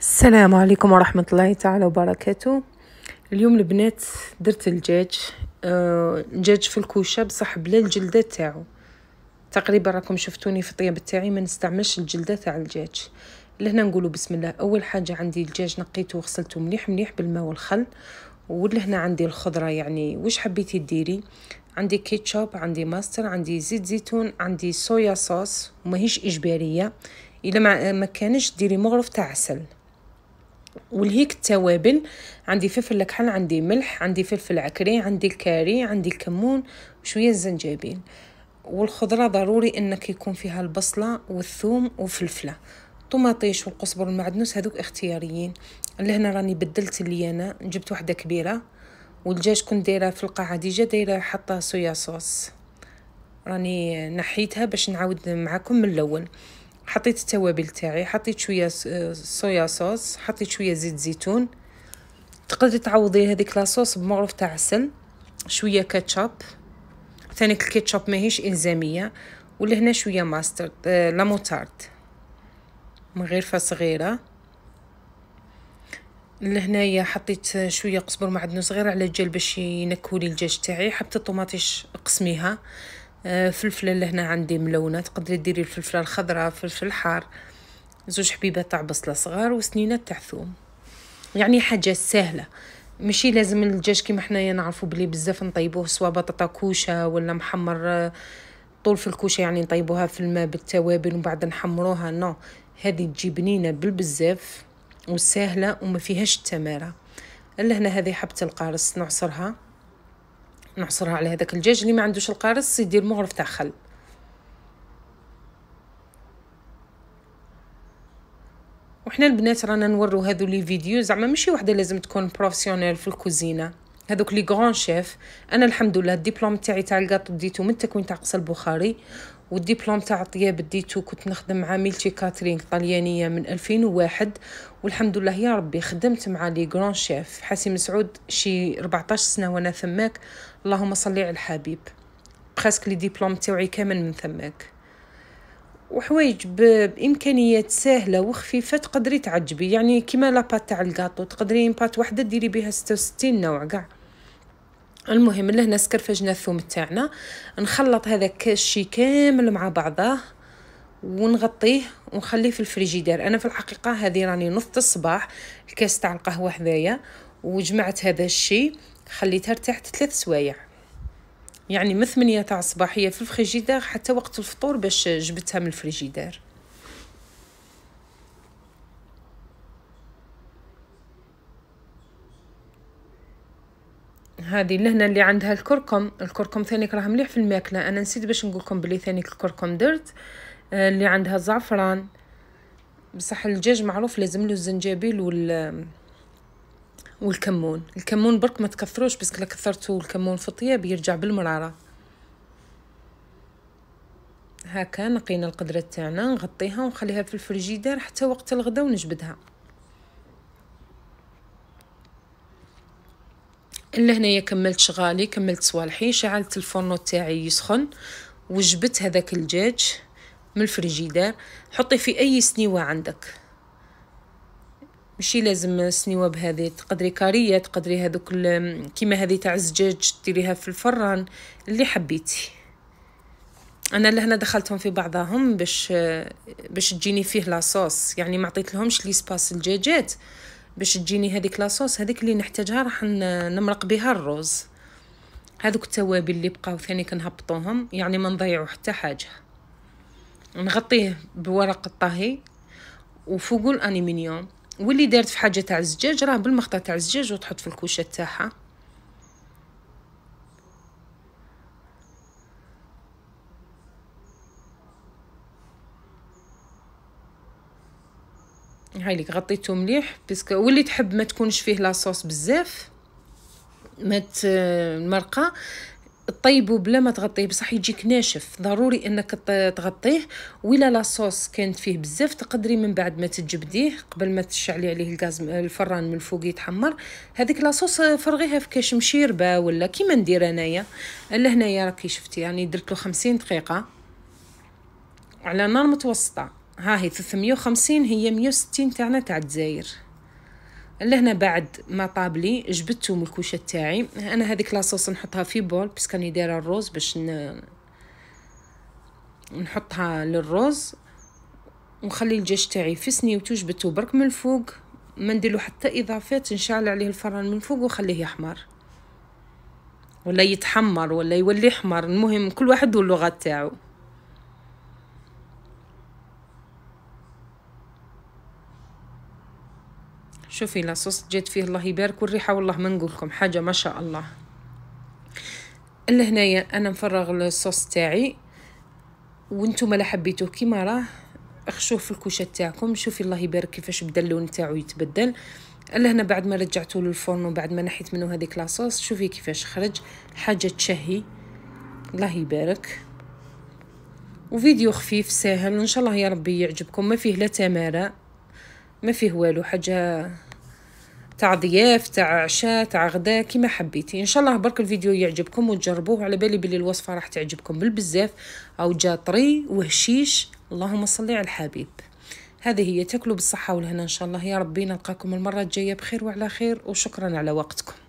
السلام عليكم ورحمة الله تعالى وبركاته اليوم البنات درت الجاج آه في الكوشة بصح بلا الجلدة تاعو تقريبا راكم شفتوني في الطياب تاعي ما نستعملش الجلدة تاع الجاج لهنا نقولوا بسم الله اول حاجة عندي الجاج نقيته وغسلته مليح مليح بالماء والخل ولهنا عندي الخضرة يعني وش حبيتي ديري عندي كيتشوب عندي ماستر عندي زيت زيتون عندي صويا صوص هيش اجبارية الا ما كانش ديري مغرف تاع عسل ولهيك التوابل عندي فلفل الكحل عندي ملح عندي فلفل عكري عندي الكاري عندي الكمون وشويه الزنجبيل والخضره ضروري انك يكون فيها البصله والثوم وفلفله الطوماطيش والقزبر والمعدنوس هذوك اختياريين لهنا راني بدلت اللي انا جبت وحده كبيره والدجاج كنت دايره القاعه ديجا دايره حاطه صويا صوص راني نحيتها باش نعاود معاكم من الاول حطيت التوابل تاعي حطيت شويه صويا صوص حطيت شويه زيت زيتون تقدري تعوضي هذيك لاصوص بمعروف تاع عسل شويه كاتشاب ثاني الكاتشاب ماهيش الزاميه ولهنا شويه ماسترد آه لا موتارد مغرفه صغيره لهنايا حطيت شويه قزبر معدنوس صغير على الجل باش ينكولي الدجاج تاعي حبه الطوماطيش قسميها آه، فلفله اللي هنا عندي ملونه تقدري ديري الفلفله الخضراء فلفل حار زوج حبيبات تاع بصله صغار وسنينه تاع ثوم يعني حاجه سهله ماشي لازم الدجاج كيما حنايا نعرفو بلي بزاف نطيبوه سواء بطاطا كوشه ولا محمر آه، طول في الكوشه يعني نطيبوها في الماء بالتوابل ومن بعد نحمروها نو هذه تجي بنينه بالبزاف وسهله وما فيهاش التماره لهنا هذه حبه القارص نعصرها نعصرها على هذاك الدجاج اللي ما عندوش القارص يدير مغرف تاع خل وحنا البنات رانا نورو هذو لي فيديو زعما ماشي وحده لازم تكون بروفيسيونيل في الكوزينه هذوك لي غران شيف انا الحمد لله الدبلوم تاعي تاع القاطو ديتو من التكوين تاع قصر البخاري والدبلوم تاع الطياب ديتو كنت نخدم مع ميلتي كاترينغ طليانيه من 2001 والحمد لله يا ربي خدمت مع لي غران شيف حاسي مسعود شي 14 سنه وانا ثماك اللهم صلي على الحبيب بريسك لي ديبلوم تاعي كامل من ثماك وحوايج بامكانيات سهله وخفيفه تقدري تعجبي يعني كيما لاباط تاع الكاطو تقدري بات وحده ديري بها 66 نوع كاع المهم لهنا سكرفجنا الثوم تاعنا نخلط هذاك الشي كامل مع بعضه ونغطيه ونخليه في الفريجيدير انا في الحقيقه هذه راني نص الصباح الكاس تاع القهوه حدايا وجمعت هذا الشي خليتها ارتاحت ثلاث سوايع يعني من ثمانية تاع الصباح هي في الفريجيدير حتى وقت الفطور باش جبتها من الفريجيدير هذه لهنا اللي عندها الكركم الكركم ثاني راه مليح في الماكله انا نسيت باش نقولكم بلي ثاني الكركم درت آه، اللي عندها الزعفران بصح الدجاج معروف لازم له الزنجبيل وال آه، والكمون الكمون برك ما تكثروش بس لا كثرتو الكمون في الطياب يرجع بالمراره هكا نقينا القدره تاعنا نغطيها ونخليها في الفريجيدار حتى وقت الغدا ونجبدها لهنايا كملت شغالي كملت صوالحي شعلت الفرن تاعي يسخن وجبت هذاك الدجاج من الفريجيدار حطي في اي سنيوه عندك ماشي لازم سنيوه بهذه تقدري كاريه تقدري هذوك كيما هذه تاع الزجاج ديريها في الفران اللي حبيتي انا لهنا دخلتهم في بعضهم باش باش تجيني فيه لاصوص يعني ما عطيت لهمش لي سباس الدجاجات باش تجيني هذيك لاصوص هذيك اللي نحتاجها راح نمرق بها الرز هذوك التوابل اللي بقاو ثاني كنهبطوهم يعني ما نضيعوا حتى حاجه نغطيه بورق الطهي وفوقو الانيمينيوم واللي دارت في حاجه تاع الزجاج راه بالمخطه تاع الزجاج وتحط في الكوشه تاعها هاي ليك غطيته مليح باسكو واللي تحب ما تكونش فيه لاصوص بزاف ما المرقه طيبه بلا ما تغطيه بصح يجيك ناشف ضروري انك تغطيه ولا لاصوص كانت فيه بزاف تقدري من بعد ما تجبديه قبل ما تشعلي عليه الغاز الفران من الفوق يتحمر هذيك لاصوص فرغيها في كاش مشيربه ولا كيما ندير انايا الا هنايا راكي شفتي يعني درت له 50 دقيقه على نار متوسطه ها هي 350 هي 160 تاعنا تاع الجزاير لهنا بعد ما طابلي جبدتو من الكوشه تاعي انا هذيك لاصوص نحطها في بول بس كاني دايره الروز باش ن... نحطها للروز ونخلي الجاج تاعي في سنيوتو جبدتو برك من الفوق ما نديرلو حتى اضافات نشعل عليه الفران من فوق وخليه يحمر ولا يتحمر ولا يولي احمر المهم كل واحد واللغه تاعو شوفي لاصوص جيت فيه الله يبارك والريحة والله ما نقولكم حاجة ما شاء الله هنايا انا نفرغ الصوص تاعي وانتم لا حبيتوه كيما راه اخشوه في الكوشه تاعكم شوفي الله يبارك كيفاش بدا اللون تاعو يتبدل هنا بعد ما رجعته للفرن وبعد ما نحيت منه هذيك لاصوص شوفي كيفاش خرج حاجه تشهي الله يبارك وفيديو خفيف ساهل ان شاء الله يا ربي يعجبكم ما فيه لا تماره ما فيه والو حاجه تاع ضياف تاع عشاء تاع غدا كيما حبيتي ان شاء الله برك الفيديو يعجبكم وتجربوه على بالي بلي الوصفه راح تعجبكم بالبزاف او جا طري وهشيش اللهم صلي على الحبيب هذه هي تاكلوا بالصحه والهنا ان شاء الله يا ربي نلقاكم المره الجايه بخير وعلى خير وشكرا على وقتكم